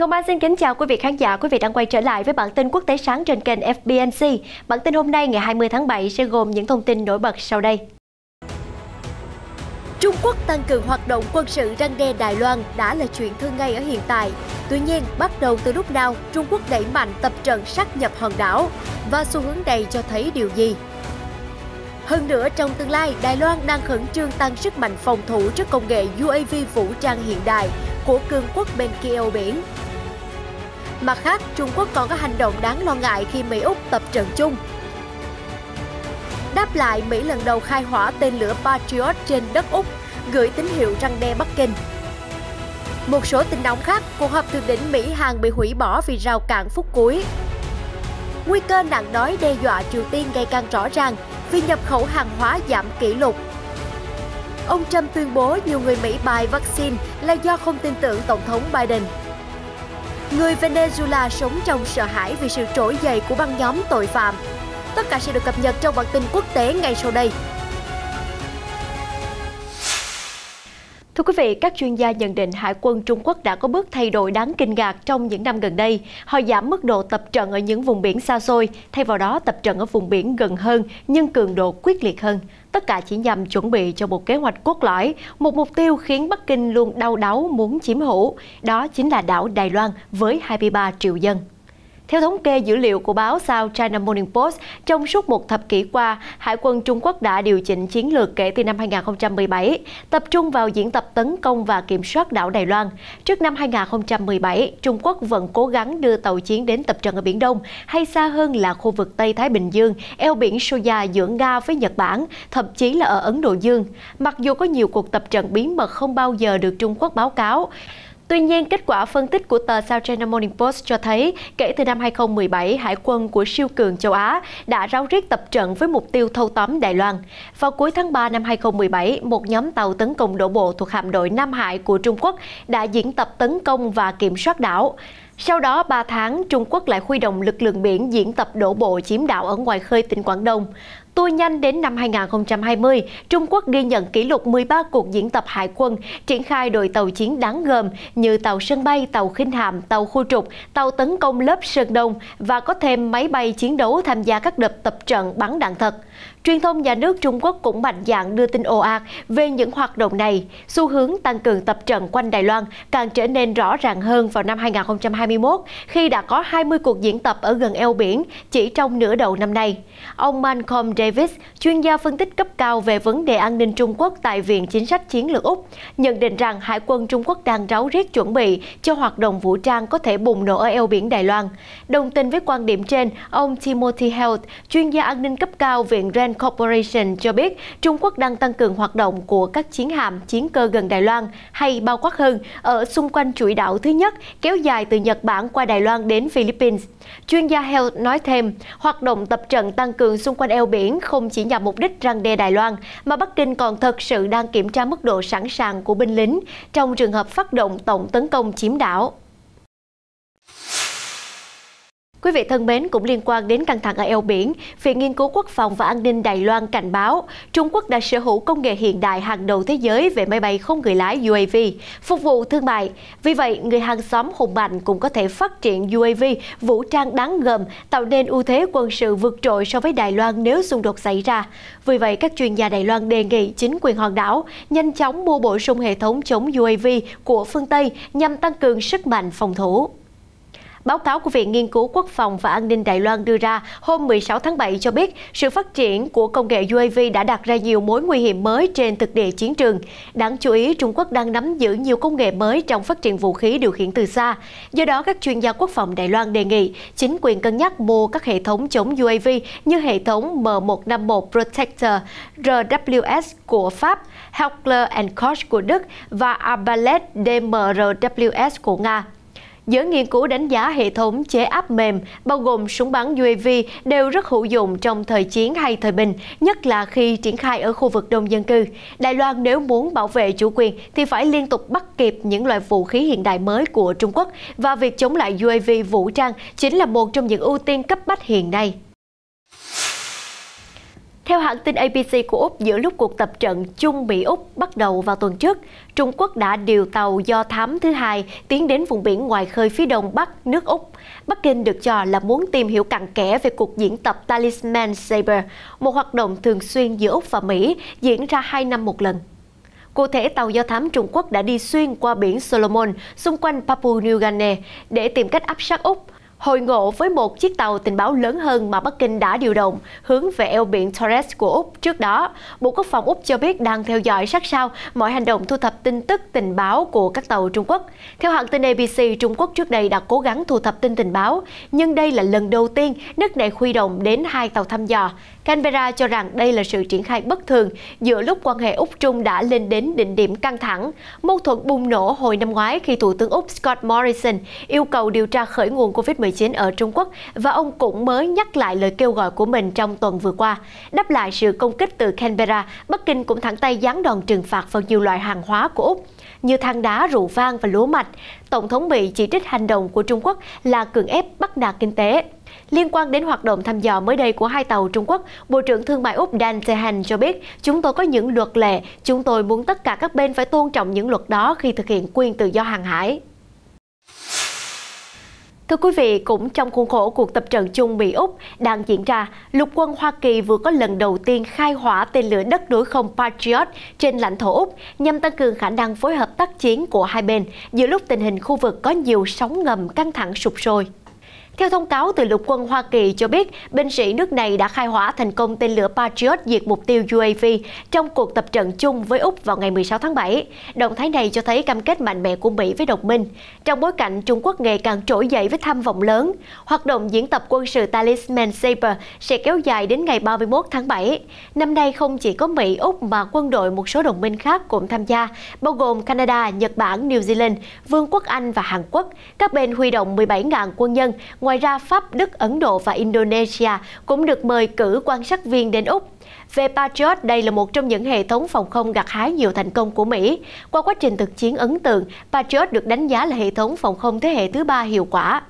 Ngọc Mai xin kính chào quý vị khán giả. Quý vị đang quay trở lại với bản tin quốc tế sáng trên kênh FBNC. Bản tin hôm nay ngày 20 tháng 7 sẽ gồm những thông tin nổi bật sau đây. Trung Quốc tăng cường hoạt động quân sự răng đe Đài Loan đã là chuyện thương ngay ở hiện tại. Tuy nhiên, bắt đầu từ lúc nào, Trung Quốc đẩy mạnh tập trận sát nhập hòn đảo và xu hướng này cho thấy điều gì? Hơn nữa, trong tương lai, Đài Loan đang khẩn trương tăng sức mạnh phòng thủ trước công nghệ UAV vũ trang hiện đại của cường quốc bên kia eo biển. Mặt khác, Trung Quốc còn có hành động đáng lo ngại khi Mỹ-Úc tập trận chung. Đáp lại, Mỹ lần đầu khai hỏa tên lửa Patriot trên đất Úc, gửi tín hiệu răng đe Bắc Kinh. Một số tin nóng khác, cuộc họp thượng đỉnh Mỹ-Hàn bị hủy bỏ vì rào cản phút cuối. Nguy cơ nạn đói đe dọa Triều Tiên ngày càng rõ ràng vì nhập khẩu hàng hóa giảm kỷ lục. Ông Trump tuyên bố nhiều người Mỹ bài vaccine là do không tin tưởng Tổng thống Biden. Người Venezuela sống trong sợ hãi vì sự trỗi dậy của băng nhóm tội phạm. Tất cả sẽ được cập nhật trong bản tin quốc tế ngay sau đây. Thưa quý vị, các chuyên gia nhận định Hải quân Trung Quốc đã có bước thay đổi đáng kinh ngạc trong những năm gần đây. Họ giảm mức độ tập trận ở những vùng biển xa xôi, thay vào đó tập trận ở vùng biển gần hơn nhưng cường độ quyết liệt hơn. Tất cả chỉ nhằm chuẩn bị cho một kế hoạch cốt lõi, một mục tiêu khiến Bắc Kinh luôn đau đáu muốn chiếm hữu. Đó chính là đảo Đài Loan với 23 triệu dân. Theo thống kê dữ liệu của báo South China Morning Post, trong suốt một thập kỷ qua, Hải quân Trung Quốc đã điều chỉnh chiến lược kể từ năm 2017, tập trung vào diễn tập tấn công và kiểm soát đảo Đài Loan. Trước năm 2017, Trung Quốc vẫn cố gắng đưa tàu chiến đến tập trận ở Biển Đông, hay xa hơn là khu vực Tây Thái Bình Dương, eo biển Soya giữa Nga với Nhật Bản, thậm chí là ở Ấn Độ Dương. Mặc dù có nhiều cuộc tập trận bí mật không bao giờ được Trung Quốc báo cáo, Tuy nhiên, kết quả phân tích của tờ South China Morning Post cho thấy, kể từ năm 2017, Hải quân của siêu cường châu Á đã ráo riết tập trận với mục tiêu thâu tóm Đài Loan. Vào cuối tháng 3 năm 2017, một nhóm tàu tấn công đổ bộ thuộc hạm đội Nam Hải của Trung Quốc đã diễn tập tấn công và kiểm soát đảo. Sau đó 3 tháng, Trung Quốc lại huy động lực lượng biển diễn tập đổ bộ chiếm đảo ở ngoài khơi tỉnh Quảng Đông. Tua nhanh đến năm 2020, Trung Quốc ghi nhận kỷ lục 13 cuộc diễn tập hải quân, triển khai đội tàu chiến đáng gồm như tàu sân bay, tàu khinh hạm, tàu khu trục, tàu tấn công lớp Sơn Đông và có thêm máy bay chiến đấu tham gia các đợt tập trận bắn đạn thật. Truyền thông nhà nước Trung Quốc cũng mạnh dạn đưa tin ồ ạt về những hoạt động này. Xu hướng tăng cường tập trận quanh Đài Loan càng trở nên rõ ràng hơn vào năm 2021 khi đã có 20 cuộc diễn tập ở gần eo biển chỉ trong nửa đầu năm nay. Ông Malcolm Davis, chuyên gia phân tích cấp cao về vấn đề an ninh Trung Quốc tại Viện Chính sách Chiến lược Úc, nhận định rằng Hải quân Trung Quốc đang ráo riết chuẩn bị cho hoạt động vũ trang có thể bùng nổ ở eo biển Đài Loan. Đồng tình với quan điểm trên, ông Timothy Health, chuyên gia an ninh cấp cao Viện Ren Land Corporation cho biết Trung Quốc đang tăng cường hoạt động của các chiến hạm, chiến cơ gần Đài Loan hay bao quát hơn ở xung quanh chuỗi đảo thứ nhất kéo dài từ Nhật Bản qua Đài Loan đến Philippines. Chuyên gia Hell nói thêm, hoạt động tập trận tăng cường xung quanh eo biển không chỉ nhằm mục đích răng đe Đài Loan, mà Bắc Kinh còn thật sự đang kiểm tra mức độ sẵn sàng của binh lính trong trường hợp phát động tổng tấn công chiếm đảo. Quý vị thân mến, cũng liên quan đến căng thẳng ở eo biển, Viện Nghiên cứu Quốc phòng và An ninh Đài Loan cảnh báo Trung Quốc đã sở hữu công nghệ hiện đại hàng đầu thế giới về máy bay không người lái UAV, phục vụ thương mại. Vì vậy, người hàng xóm hùng mạnh cũng có thể phát triển UAV vũ trang đáng gờm, tạo nên ưu thế quân sự vượt trội so với Đài Loan nếu xung đột xảy ra. Vì vậy, các chuyên gia Đài Loan đề nghị chính quyền hòn đảo nhanh chóng mua bổ sung hệ thống chống UAV của phương Tây nhằm tăng cường sức mạnh phòng thủ. Báo cáo của Viện Nghiên cứu Quốc phòng và An ninh Đài Loan đưa ra hôm 16 tháng 7 cho biết sự phát triển của công nghệ UAV đã đặt ra nhiều mối nguy hiểm mới trên thực địa chiến trường. Đáng chú ý, Trung Quốc đang nắm giữ nhiều công nghệ mới trong phát triển vũ khí điều khiển từ xa. Do đó, các chuyên gia quốc phòng Đài Loan đề nghị chính quyền cân nhắc mua các hệ thống chống UAV như hệ thống M151 Protector RWS của Pháp, Heckler Koch của Đức và Arbalet DMRWS của Nga giới nghiên cứu đánh giá hệ thống chế áp mềm, bao gồm súng bắn UAV, đều rất hữu dụng trong thời chiến hay thời bình, nhất là khi triển khai ở khu vực đông dân cư. Đài Loan nếu muốn bảo vệ chủ quyền thì phải liên tục bắt kịp những loại vũ khí hiện đại mới của Trung Quốc và việc chống lại UAV vũ trang chính là một trong những ưu tiên cấp bách hiện nay. Theo hãng tin ABC của Úc, giữa lúc cuộc tập trận chung Mỹ-Úc bắt đầu vào tuần trước, Trung Quốc đã điều tàu do thám thứ hai tiến đến vùng biển ngoài khơi phía đông bắc nước Úc. Bắc Kinh được cho là muốn tìm hiểu cặn kẽ về cuộc diễn tập Talisman Saber, một hoạt động thường xuyên giữa Úc và Mỹ diễn ra hai năm một lần. Cụ thể, tàu do thám Trung Quốc đã đi xuyên qua biển Solomon xung quanh Papua New Guinea để tìm cách áp sát Úc. Hội ngộ với một chiếc tàu tình báo lớn hơn mà Bắc Kinh đã điều động hướng về eo biển Torres của Úc trước đó, Bộ Quốc phòng Úc cho biết đang theo dõi sát sao mọi hành động thu thập tin tức tình báo của các tàu Trung Quốc. Theo hãng tin ABC, Trung Quốc trước đây đã cố gắng thu thập tin tình báo, nhưng đây là lần đầu tiên nước này huy động đến hai tàu thăm dò. Canberra cho rằng đây là sự triển khai bất thường giữa lúc quan hệ Úc-Trung đã lên đến đỉnh điểm căng thẳng. Mâu thuẫn bùng nổ hồi năm ngoái khi Thủ tướng Úc Scott Morrison yêu cầu điều tra khởi nguồn COVID-19 covid ở Trung Quốc và ông cũng mới nhắc lại lời kêu gọi của mình trong tuần vừa qua. Đáp lại sự công kích từ Canberra, Bắc Kinh cũng thẳng tay giáng đòn trừng phạt vào nhiều loại hàng hóa của Úc như than đá, rượu vang và lúa mạch. Tổng thống Mỹ chỉ trích hành động của Trung Quốc là cưỡng ép bắt nạt kinh tế. Liên quan đến hoạt động thăm dò mới đây của hai tàu Trung Quốc, Bộ trưởng Thương mại Úc Dan Tehan cho biết, chúng tôi có những luật lệ, chúng tôi muốn tất cả các bên phải tôn trọng những luật đó khi thực hiện quyền tự do hàng hải. Thưa quý vị, cũng trong khuôn khổ cuộc tập trận chung Mỹ-Úc đang diễn ra, lục quân Hoa Kỳ vừa có lần đầu tiên khai hỏa tên lửa đất đối không Patriot trên lãnh thổ Úc nhằm tăng cường khả năng phối hợp tác chiến của hai bên giữa lúc tình hình khu vực có nhiều sóng ngầm căng thẳng sụp sôi. Theo thông cáo từ lục quân Hoa Kỳ cho biết, binh sĩ nước này đã khai hỏa thành công tên lửa Patriot diệt mục tiêu UAV trong cuộc tập trận chung với Úc vào ngày 16 tháng 7. Động thái này cho thấy cam kết mạnh mẽ của Mỹ với đồng minh. Trong bối cảnh Trung Quốc ngày càng trỗi dậy với tham vọng lớn, hoạt động diễn tập quân sự Talisman Saber sẽ kéo dài đến ngày 31 tháng 7. Năm nay không chỉ có Mỹ, Úc mà quân đội một số đồng minh khác cũng tham gia, bao gồm Canada, Nhật Bản, New Zealand, Vương quốc Anh và Hàn Quốc. Các bên huy động 17.000 quân nhân, ngoài Ngoài ra, Pháp, Đức, Ấn Độ và Indonesia cũng được mời cử quan sát viên đến Úc. Về Patriot, đây là một trong những hệ thống phòng không gặt hái nhiều thành công của Mỹ. Qua quá trình thực chiến ấn tượng, Patriot được đánh giá là hệ thống phòng không thế hệ thứ ba hiệu quả.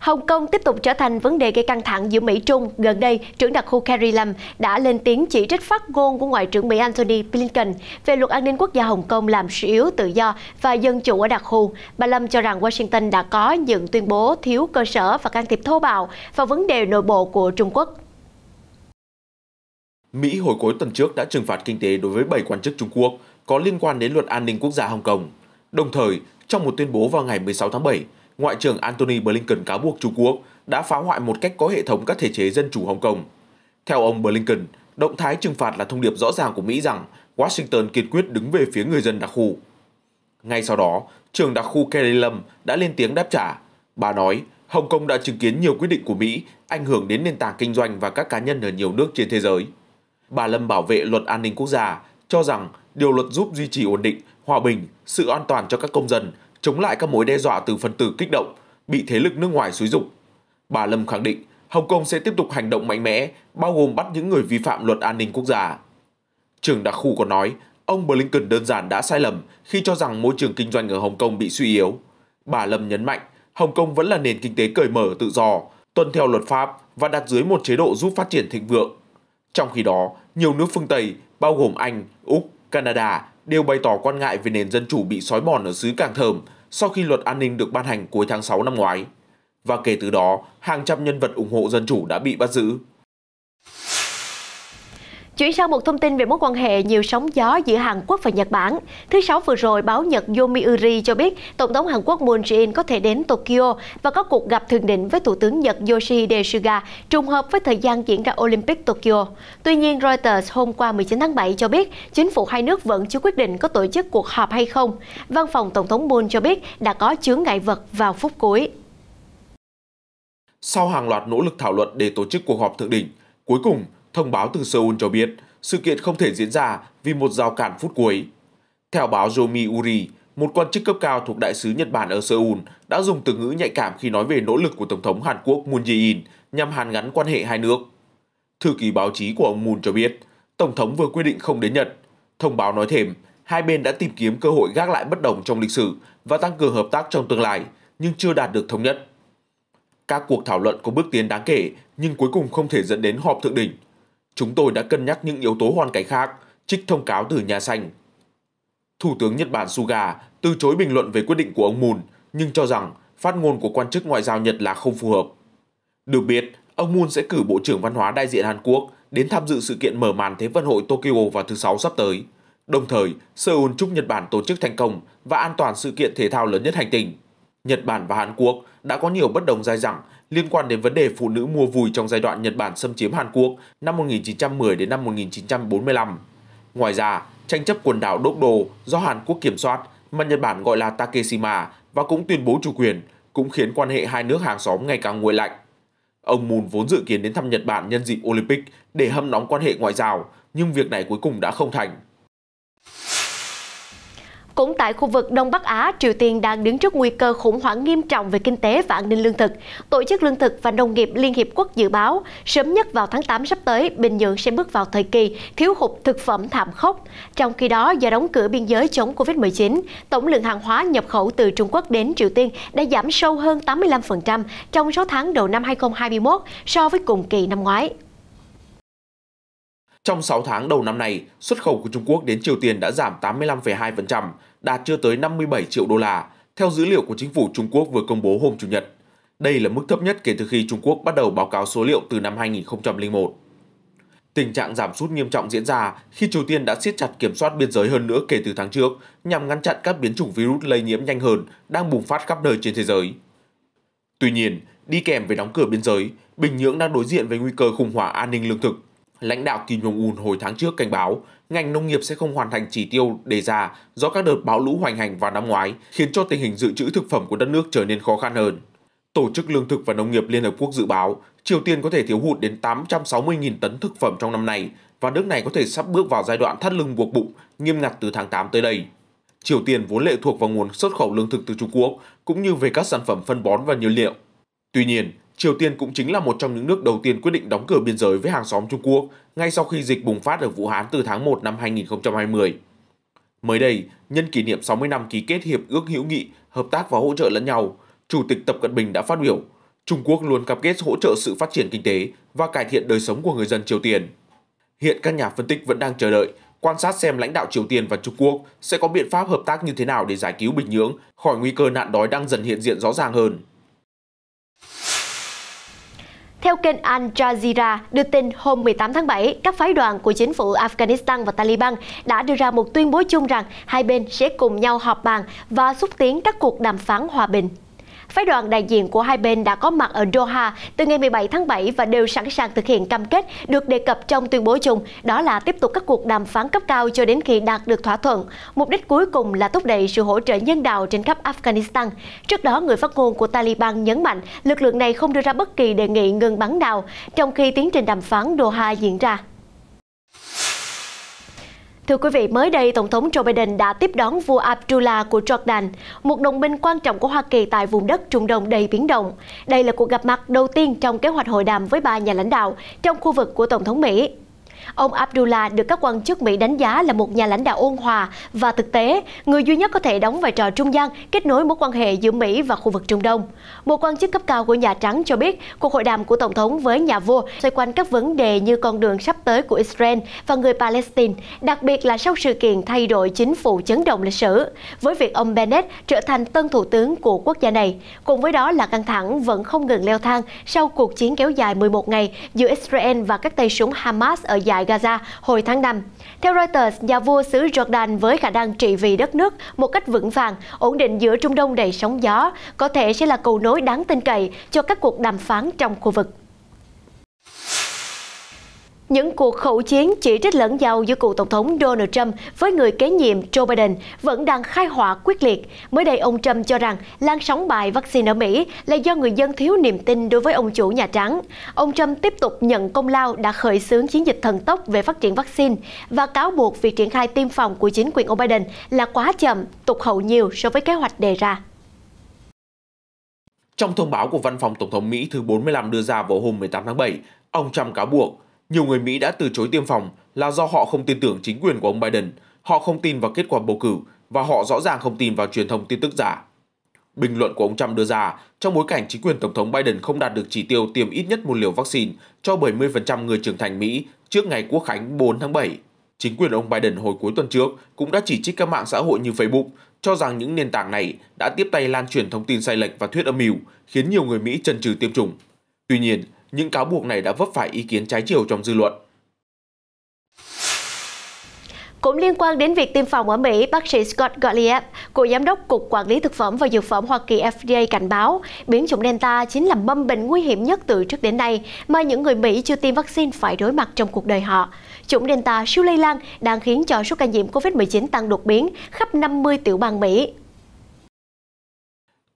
Hồng Kông tiếp tục trở thành vấn đề gây căng thẳng giữa Mỹ-Trung. Gần đây, trưởng đặc khu Carrie Lam đã lên tiếng chỉ trích phát ngôn của Ngoại trưởng Mỹ Antony Blinken về luật an ninh quốc gia Hồng Kông làm suy yếu tự do và dân chủ ở đặc khu. Bà Lâm cho rằng Washington đã có những tuyên bố thiếu cơ sở và can thiệp thô bạo vào vấn đề nội bộ của Trung Quốc. Mỹ hồi cuối tuần trước đã trừng phạt kinh tế đối với 7 quan chức Trung Quốc có liên quan đến luật an ninh quốc gia Hồng Kông. Đồng thời, trong một tuyên bố vào ngày 16 tháng 7, Ngoại trưởng Antony Blinken cáo buộc Trung Quốc đã phá hoại một cách có hệ thống các thể chế dân chủ Hồng Kông. Theo ông Blinken, động thái trừng phạt là thông điệp rõ ràng của Mỹ rằng Washington kiên quyết đứng về phía người dân đặc khu. Ngay sau đó, trường đặc khu Kerry Lâm đã lên tiếng đáp trả. Bà nói, Hồng Kông đã chứng kiến nhiều quyết định của Mỹ ảnh hưởng đến nền tảng kinh doanh và các cá nhân ở nhiều nước trên thế giới. Bà Lâm bảo vệ luật an ninh quốc gia, cho rằng điều luật giúp duy trì ổn định, hòa bình, sự an toàn cho các công dân chống lại các mối đe dọa từ phần tử kích động, bị thế lực nước ngoài xúi dục. Bà Lâm khẳng định Hồng Kông sẽ tiếp tục hành động mạnh mẽ, bao gồm bắt những người vi phạm luật an ninh quốc gia. Trường đặc khu còn nói, ông Blinken đơn giản đã sai lầm khi cho rằng môi trường kinh doanh ở Hồng Kông bị suy yếu. Bà Lâm nhấn mạnh, Hồng Kông vẫn là nền kinh tế cởi mở tự do, tuân theo luật pháp và đặt dưới một chế độ giúp phát triển thịnh vượng. Trong khi đó, nhiều nước phương Tây, bao gồm Anh, Úc, Canada đều bày tỏ quan ngại về nền dân chủ bị sói mòn ở xứ Càng Thơm sau khi luật an ninh được ban hành cuối tháng 6 năm ngoái. Và kể từ đó, hàng trăm nhân vật ủng hộ dân chủ đã bị bắt giữ. Chuyển sang một thông tin về mối quan hệ nhiều sóng gió giữa Hàn Quốc và Nhật Bản. Thứ Sáu vừa rồi, báo Nhật Yomiuri cho biết Tổng thống Hàn Quốc Moon Jae-in có thể đến Tokyo và có cuộc gặp thượng đỉnh với Thủ tướng Nhật Yoshihide Suga trùng hợp với thời gian diễn ra Olympic Tokyo. Tuy nhiên, Reuters hôm qua 19 tháng 7 cho biết chính phủ hai nước vẫn chưa quyết định có tổ chức cuộc họp hay không. Văn phòng Tổng thống Moon cho biết đã có chướng ngại vật vào phút cuối. Sau hàng loạt nỗ lực thảo luận để tổ chức cuộc họp thượng đỉnh, cuối cùng – Thông báo từ Seoul cho biết sự kiện không thể diễn ra vì một rào cản phút cuối. Theo báo Yomiuri, một quan chức cấp cao thuộc đại sứ Nhật Bản ở Seoul đã dùng từ ngữ nhạy cảm khi nói về nỗ lực của Tổng thống Hàn Quốc Moon Jae-in nhằm hàn gắn quan hệ hai nước. Thư ký báo chí của ông Moon cho biết, Tổng thống vừa quyết định không đến Nhật. Thông báo nói thêm, hai bên đã tìm kiếm cơ hội gác lại bất đồng trong lịch sử và tăng cường hợp tác trong tương lai, nhưng chưa đạt được thống nhất. Các cuộc thảo luận có bước tiến đáng kể, nhưng cuối cùng không thể dẫn đến họp thượng đỉnh – Chúng tôi đã cân nhắc những yếu tố hoàn cảnh khác, trích thông cáo từ Nhà Xanh. Thủ tướng Nhật Bản Suga từ chối bình luận về quyết định của ông Moon, nhưng cho rằng phát ngôn của quan chức ngoại giao Nhật là không phù hợp. Được biết, ông Moon sẽ cử Bộ trưởng Văn hóa đại diện Hàn Quốc đến tham dự sự kiện mở màn Thế vận hội Tokyo vào thứ Sáu sắp tới. Đồng thời, Seoul chúc Nhật Bản tổ chức thành công và an toàn sự kiện thể thao lớn nhất hành tinh. Nhật Bản và Hàn Quốc đã có nhiều bất đồng dài dẳng liên quan đến vấn đề phụ nữ mua vui trong giai đoạn Nhật Bản xâm chiếm Hàn Quốc năm 1910 đến năm 1945. Ngoài ra, tranh chấp quần đảo Đốc đồ do Hàn Quốc kiểm soát mà Nhật Bản gọi là Takeshima và cũng tuyên bố chủ quyền cũng khiến quan hệ hai nước hàng xóm ngày càng nguội lạnh. Ông Moon vốn dự kiến đến thăm Nhật Bản nhân dịp Olympic để hâm nóng quan hệ ngoại giao, nhưng việc này cuối cùng đã không thành. Cũng tại khu vực Đông Bắc Á, Triều Tiên đang đứng trước nguy cơ khủng hoảng nghiêm trọng về kinh tế và an ninh lương thực. Tổ chức Lương thực và Nông nghiệp Liên Hiệp Quốc dự báo, sớm nhất vào tháng 8 sắp tới, Bình Nhưỡng sẽ bước vào thời kỳ thiếu hụt thực phẩm thảm khốc. Trong khi đó, do đóng cửa biên giới chống COVID-19, tổng lượng hàng hóa nhập khẩu từ Trung Quốc đến Triều Tiên đã giảm sâu hơn 85% trong số tháng đầu năm 2021 so với cùng kỳ năm ngoái. Trong 6 tháng đầu năm nay, xuất khẩu của Trung Quốc đến Triều Tiên đã giảm 85,2%, đạt chưa tới 57 triệu đô la, theo dữ liệu của chính phủ Trung Quốc vừa công bố hôm Chủ nhật. Đây là mức thấp nhất kể từ khi Trung Quốc bắt đầu báo cáo số liệu từ năm 2001. Tình trạng giảm sút nghiêm trọng diễn ra khi Triều Tiên đã siết chặt kiểm soát biên giới hơn nữa kể từ tháng trước nhằm ngăn chặn các biến chủng virus lây nhiễm nhanh hơn đang bùng phát khắp nơi trên thế giới. Tuy nhiên, đi kèm với đóng cửa biên giới, Bình Nhưỡng đang đối diện với nguy cơ khủng hoảng an ninh lương thực. Lãnh đạo Kim Jong-un hồi tháng trước cảnh báo ngành nông nghiệp sẽ không hoàn thành chỉ tiêu đề ra do các đợt bão lũ hoành hành vào năm ngoái, khiến cho tình hình dự trữ thực phẩm của đất nước trở nên khó khăn hơn. Tổ chức Lương thực và Nông nghiệp Liên Hợp Quốc dự báo, Triều Tiên có thể thiếu hụt đến 860.000 tấn thực phẩm trong năm nay và nước này có thể sắp bước vào giai đoạn thắt lưng buộc bụng nghiêm ngặt từ tháng 8 tới đây. Triều Tiên vốn lệ thuộc vào nguồn xuất khẩu lương thực từ Trung Quốc, cũng như về các sản phẩm phân bón và nhiên liệu. Tuy nhiên, Triều Tiên cũng chính là một trong những nước đầu tiên quyết định đóng cửa biên giới với hàng xóm Trung Quốc ngay sau khi dịch bùng phát ở Vũ Hán từ tháng 1 năm 2020. Mới đây, nhân kỷ niệm 60 năm ký kết Hiệp ước hữu nghị, hợp tác và hỗ trợ lẫn nhau, Chủ tịch Tập Cận Bình đã phát biểu, Trung Quốc luôn cam kết hỗ trợ sự phát triển kinh tế và cải thiện đời sống của người dân Triều Tiên. Hiện các nhà phân tích vẫn đang chờ đợi, quan sát xem lãnh đạo Triều Tiên và Trung Quốc sẽ có biện pháp hợp tác như thế nào để giải cứu Bình Nhưỡng khỏi nguy cơ nạn đói đang dần hiện diện rõ ràng hơn. Theo kênh Al Jazeera đưa tin hôm 18 tháng 7, các phái đoàn của chính phủ Afghanistan và Taliban đã đưa ra một tuyên bố chung rằng hai bên sẽ cùng nhau họp bàn và xúc tiến các cuộc đàm phán hòa bình. Phái đoàn đại diện của hai bên đã có mặt ở Doha từ ngày 17 tháng 7 và đều sẵn sàng thực hiện cam kết được đề cập trong tuyên bố chung, đó là tiếp tục các cuộc đàm phán cấp cao cho đến khi đạt được thỏa thuận. Mục đích cuối cùng là thúc đẩy sự hỗ trợ nhân đạo trên khắp Afghanistan. Trước đó, người phát ngôn của Taliban nhấn mạnh lực lượng này không đưa ra bất kỳ đề nghị ngừng bắn nào, trong khi tiến trình đàm phán Doha diễn ra. Thưa quý vị, mới đây Tổng thống Joe Biden đã tiếp đón vua Abdullah của Jordan, một đồng minh quan trọng của Hoa Kỳ tại vùng đất Trung Đông đầy biến động. Đây là cuộc gặp mặt đầu tiên trong kế hoạch hội đàm với ba nhà lãnh đạo trong khu vực của Tổng thống Mỹ. Ông Abdullah được các quan chức Mỹ đánh giá là một nhà lãnh đạo ôn hòa và thực tế, người duy nhất có thể đóng vai trò trung gian kết nối mối quan hệ giữa Mỹ và khu vực Trung Đông. Một quan chức cấp cao của Nhà Trắng cho biết cuộc hội đàm của Tổng thống với nhà vua xoay quanh các vấn đề như con đường sắp tới của Israel và người Palestine, đặc biệt là sau sự kiện thay đổi chính phủ chấn động lịch sử, với việc ông Bennett trở thành tân thủ tướng của quốc gia này. Cùng với đó là căng thẳng vẫn không ngừng leo thang sau cuộc chiến kéo dài 11 ngày giữa Israel và các tay súng Hamas ở Gaza dại Gaza hồi tháng 5. Theo Reuters, nhà vua xứ Jordan với khả năng trị vì đất nước một cách vững vàng, ổn định giữa Trung Đông đầy sóng gió, có thể sẽ là cầu nối đáng tin cậy cho các cuộc đàm phán trong khu vực. Những cuộc khẩu chiến chỉ trích lẫn nhau giữa cựu Tổng thống Donald Trump với người kế nhiệm Joe Biden vẫn đang khai hỏa quyết liệt. Mới đây, ông Trump cho rằng lan sóng bài vaccine ở Mỹ là do người dân thiếu niềm tin đối với ông chủ Nhà Trắng. Ông Trump tiếp tục nhận công lao đã khởi xướng chiến dịch thần tốc về phát triển vaccine và cáo buộc việc triển khai tiêm phòng của chính quyền ông Biden là quá chậm, tụt hậu nhiều so với kế hoạch đề ra. Trong thông báo của Văn phòng Tổng thống Mỹ thứ 45 đưa ra vào hôm 18 tháng 7, ông Trump cáo buộc nhiều người Mỹ đã từ chối tiêm phòng là do họ không tin tưởng chính quyền của ông Biden, họ không tin vào kết quả bầu cử và họ rõ ràng không tin vào truyền thông tin tức giả. Bình luận của ông Trump đưa ra trong bối cảnh chính quyền Tổng thống Biden không đạt được chỉ tiêu tiêm ít nhất một liều vaccine cho 70% người trưởng thành Mỹ trước ngày Quốc khánh 4 tháng 7. Chính quyền ông Biden hồi cuối tuần trước cũng đã chỉ trích các mạng xã hội như Facebook, cho rằng những nền tảng này đã tiếp tay lan truyền thông tin sai lệch và thuyết âm mưu, khiến nhiều người Mỹ chần chừ tiêm chủng. Tuy nhiên, những cáo buộc này đã vấp phải ý kiến trái chiều trong dư luận. Cũng liên quan đến việc tiêm phòng ở Mỹ, bác sĩ Scott Gottlieb, cựu giám đốc Cục Quản lý Thực phẩm và Dược phẩm Hoa Kỳ FDA cảnh báo biến chủng Delta chính là mâm bệnh nguy hiểm nhất từ trước đến nay mà những người Mỹ chưa tiêm vaccine phải đối mặt trong cuộc đời họ. Chủng Delta siêu lây lan đang khiến cho số ca nhiễm COVID-19 tăng đột biến khắp 50 tiểu bang Mỹ.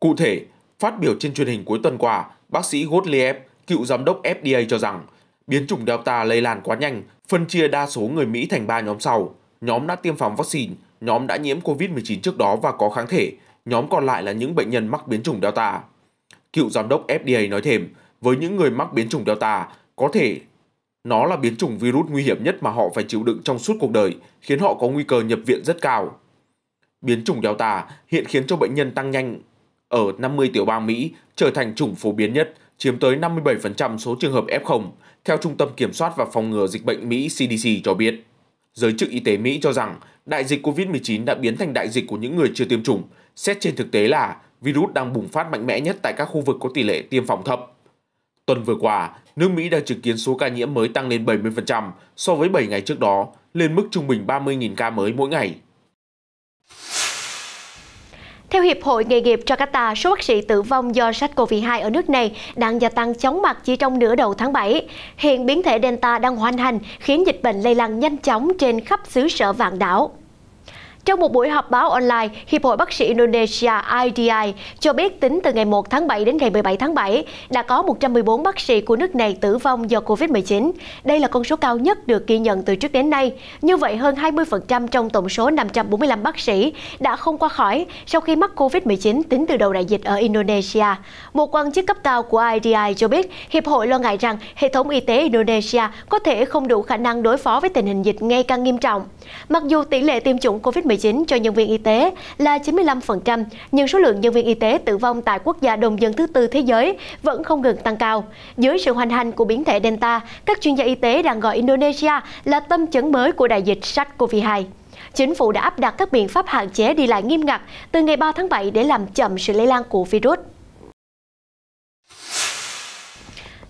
Cụ thể, phát biểu trên truyền hình cuối tuần qua, bác sĩ Gottlieb cựu giám đốc FDA cho rằng biến chủng Delta lây lan quá nhanh, phân chia đa số người Mỹ thành 3 nhóm sau. Nhóm đã tiêm phòng vaccine, nhóm đã nhiễm COVID-19 trước đó và có kháng thể, nhóm còn lại là những bệnh nhân mắc biến chủng Delta. Cựu giám đốc FDA nói thêm, với những người mắc biến chủng Delta, có thể nó là biến chủng virus nguy hiểm nhất mà họ phải chịu đựng trong suốt cuộc đời, khiến họ có nguy cơ nhập viện rất cao. Biến chủng Delta hiện khiến cho bệnh nhân tăng nhanh ở 50 tiểu bang Mỹ, trở thành chủng phổ biến nhất – chiếm tới 57% số trường hợp F0, theo Trung tâm Kiểm soát và Phòng ngừa Dịch bệnh Mỹ CDC cho biết. Giới chức y tế Mỹ cho rằng đại dịch COVID-19 đã biến thành đại dịch của những người chưa tiêm chủng, xét trên thực tế là virus đang bùng phát mạnh mẽ nhất tại các khu vực có tỷ lệ tiêm phòng thấp. Tuần vừa qua, nước Mỹ đã chứng kiến số ca nhiễm mới tăng lên 70% so với 7 ngày trước đó, lên mức trung bình 30.000 ca mới mỗi ngày. Theo Hiệp hội Nghề nghiệp Jakarta, số bác sĩ tử vong do SARS-CoV-2 ở nước này đang gia tăng chóng mặt chỉ trong nửa đầu tháng 7. Hiện biến thể Delta đang hoành hành khiến dịch bệnh lây lan nhanh chóng trên khắp xứ sở vạn đảo. Trong một buổi họp báo online, Hiệp hội Bác sĩ Indonesia IDI cho biết tính từ ngày 1 tháng 7 đến ngày 17 tháng 7, đã có 114 bác sĩ của nước này tử vong do COVID-19. Đây là con số cao nhất được ghi nhận từ trước đến nay. Như vậy, hơn 20% trong tổng số 545 bác sĩ đã không qua khỏi sau khi mắc COVID-19 tính từ đầu đại dịch ở Indonesia. Một quan chức cấp cao của IDI cho biết, Hiệp hội lo ngại rằng hệ thống y tế Indonesia có thể không đủ khả năng đối phó với tình hình dịch ngày càng nghiêm trọng. Mặc dù tỷ lệ tiêm chủng COVID-19 cho nhân viên y tế là 95%, nhưng số lượng nhân viên y tế tử vong tại quốc gia đông dân thứ tư thế giới vẫn không ngừng tăng cao. Dưới sự hoành hành của biến thể Delta, các chuyên gia y tế đang gọi Indonesia là tâm chấn mới của đại dịch SARS-CoV-2 chính phủ đã áp đặt các biện pháp hạn chế đi lại nghiêm ngặt từ ngày 3 tháng 7 để làm chậm sự lây lan của virus.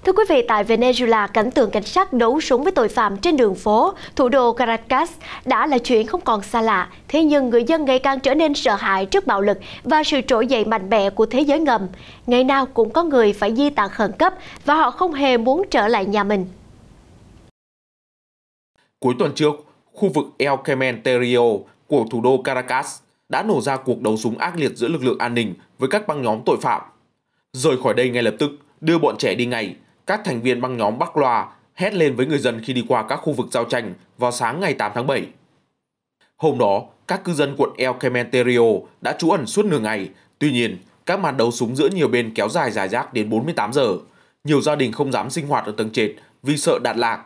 Thưa quý vị, tại Venezuela, cảnh tượng cảnh sát đấu súng với tội phạm trên đường phố, thủ đô Caracas đã là chuyện không còn xa lạ. Thế nhưng người dân ngày càng trở nên sợ hãi trước bạo lực và sự trỗi dậy mạnh mẽ của thế giới ngầm. Ngày nào cũng có người phải di tản khẩn cấp và họ không hề muốn trở lại nhà mình. Cuối tuần trước, khu vực El Cementerio của thủ đô Caracas đã nổ ra cuộc đấu súng ác liệt giữa lực lượng an ninh với các băng nhóm tội phạm. Rời khỏi đây ngay lập tức, đưa bọn trẻ đi ngay các thành viên băng nhóm Bắc Loa hét lên với người dân khi đi qua các khu vực giao tranh vào sáng ngày 8 tháng 7. Hôm đó, các cư dân quận El Cementerio đã trú ẩn suốt nửa ngày. Tuy nhiên, các màn đấu súng giữa nhiều bên kéo dài dài rác đến 48 giờ. Nhiều gia đình không dám sinh hoạt ở tầng trệt vì sợ đạn lạc.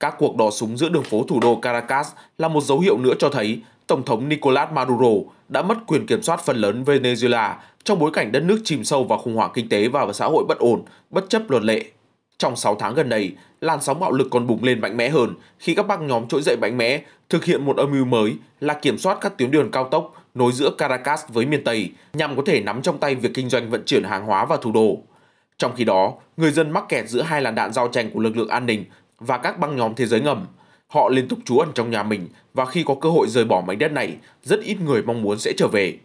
Các cuộc đỏ súng giữa đường phố thủ đô Caracas là một dấu hiệu nữa cho thấy Tổng thống Nicolas Maduro đã mất quyền kiểm soát phần lớn Venezuela trong bối cảnh đất nước chìm sâu vào khủng hoảng kinh tế và xã hội bất ổn, bất chấp luật lệ. Trong 6 tháng gần đây, làn sóng bạo lực còn bùng lên mạnh mẽ hơn khi các băng nhóm trỗi dậy mạnh mẽ thực hiện một âm mưu mới là kiểm soát các tuyến đường cao tốc nối giữa Caracas với miền Tây nhằm có thể nắm trong tay việc kinh doanh vận chuyển hàng hóa vào thủ đô. Trong khi đó, người dân mắc kẹt giữa hai làn đạn giao tranh của lực lượng an ninh và các băng nhóm thế giới ngầm. Họ liên tục trú ẩn trong nhà mình và khi có cơ hội rời bỏ mảnh đất này, rất ít người mong muốn sẽ trở về.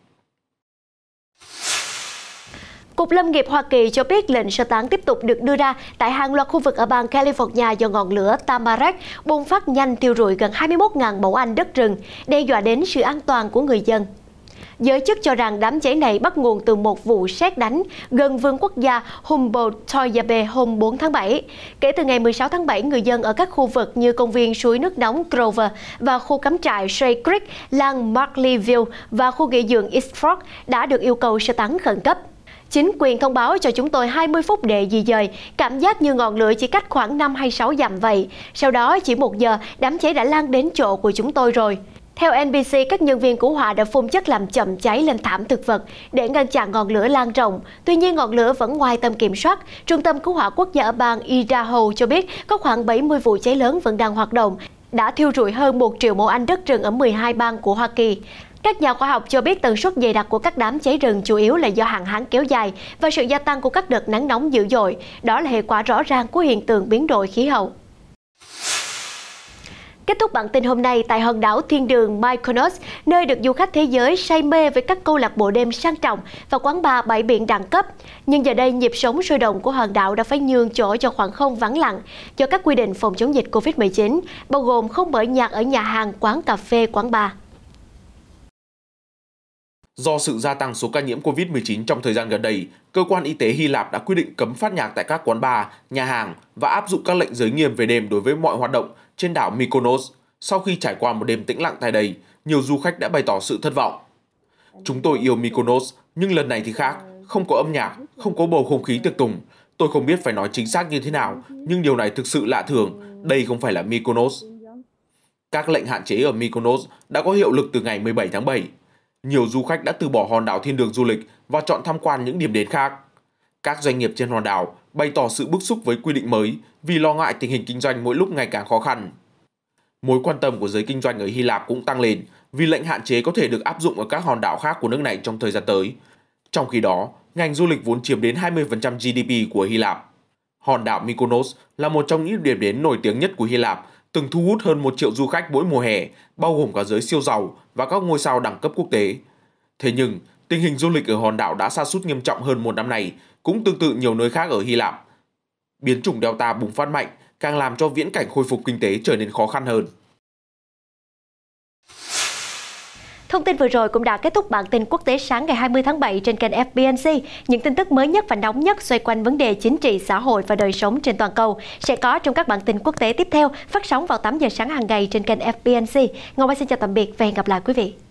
Cục Lâm nghiệp Hoa Kỳ cho biết lệnh sơ tán tiếp tục được đưa ra tại hàng loạt khu vực ở bang California do ngọn lửa Tamarack bùng phát nhanh tiêu rụi gần 21.000 mẫu anh đất rừng, đe dọa đến sự an toàn của người dân. Giới chức cho rằng đám cháy này bắt nguồn từ một vụ xét đánh gần vườn quốc gia Humboldt-Toyabe hôm 4 tháng 7. Kể từ ngày 16 tháng 7, người dân ở các khu vực như công viên suối nước nóng Grover và khu cắm trại Shea Creek, làng Markleyville và khu nghỉ dưỡng East Fork đã được yêu cầu sơ tán khẩn cấp. Chính quyền thông báo cho chúng tôi 20 phút để di dời, cảm giác như ngọn lửa chỉ cách khoảng 5 hay 6 dặm vậy. Sau đó chỉ một giờ, đám cháy đã lan đến chỗ của chúng tôi rồi. Theo NBC, các nhân viên cứu hỏa đã phun chất làm chậm cháy lên thảm thực vật để ngăn chặn ngọn lửa lan rộng. Tuy nhiên, ngọn lửa vẫn ngoài tầm kiểm soát. Trung tâm cứu hỏa quốc gia ở bang Idaho cho biết có khoảng 70 vụ cháy lớn vẫn đang hoạt động đã thiêu rụi hơn 1 triệu mẫu anh đất rừng ở 12 bang của Hoa Kỳ. Các nhà khoa học cho biết tần suất dày đặc của các đám cháy rừng chủ yếu là do hạn hán kéo dài và sự gia tăng của các đợt nắng nóng dữ dội. Đó là hệ quả rõ ràng của hiện tượng biến đổi khí hậu. Kết thúc bản tin hôm nay tại hòn đảo thiên đường Mykonos, nơi được du khách thế giới say mê với các câu lạc bộ đêm sang trọng và quán bar bãi biển đẳng cấp. Nhưng giờ đây nhịp sống sôi động của hòn đảo đã phải nhường chỗ cho khoảng không vắng lặng do các quy định phòng chống dịch Covid-19, bao gồm không mở nhạc ở nhà hàng, quán cà phê, quán bar. Do sự gia tăng số ca nhiễm COVID-19 trong thời gian gần đây, cơ quan y tế Hy Lạp đã quyết định cấm phát nhạc tại các quán bar, nhà hàng và áp dụng các lệnh giới nghiêm về đêm đối với mọi hoạt động trên đảo Mykonos. Sau khi trải qua một đêm tĩnh lặng tại đây, nhiều du khách đã bày tỏ sự thất vọng. Chúng tôi yêu Mykonos, nhưng lần này thì khác, không có âm nhạc, không có bầu không khí tiệc tùng. Tôi không biết phải nói chính xác như thế nào, nhưng điều này thực sự lạ thường, đây không phải là Mykonos. Các lệnh hạn chế ở Mykonos đã có hiệu lực từ ngày 17 tháng 7 nhiều du khách đã từ bỏ hòn đảo thiên đường du lịch và chọn tham quan những điểm đến khác. Các doanh nghiệp trên hòn đảo bày tỏ sự bức xúc với quy định mới vì lo ngại tình hình kinh doanh mỗi lúc ngày càng khó khăn. Mối quan tâm của giới kinh doanh ở Hy Lạp cũng tăng lên vì lệnh hạn chế có thể được áp dụng ở các hòn đảo khác của nước này trong thời gian tới. Trong khi đó, ngành du lịch vốn chiếm đến 20% GDP của Hy Lạp. Hòn đảo Mykonos là một trong những điểm đến nổi tiếng nhất của Hy Lạp từng thu hút hơn 1 triệu du khách mỗi mùa hè, bao gồm cả giới siêu giàu và các ngôi sao đẳng cấp quốc tế. Thế nhưng, tình hình du lịch ở hòn đảo đã sa sút nghiêm trọng hơn một năm nay, cũng tương tự nhiều nơi khác ở Hy Lạp. Biến chủng Delta bùng phát mạnh càng làm cho viễn cảnh khôi phục kinh tế trở nên khó khăn hơn. Thông tin vừa rồi cũng đã kết thúc bản tin quốc tế sáng ngày 20 tháng 7 trên kênh FBNC. Những tin tức mới nhất và nóng nhất xoay quanh vấn đề chính trị, xã hội và đời sống trên toàn cầu sẽ có trong các bản tin quốc tế tiếp theo phát sóng vào 8 giờ sáng hàng ngày trên kênh FBNC. Ngọc Mai xin chào tạm biệt và hẹn gặp lại quý vị.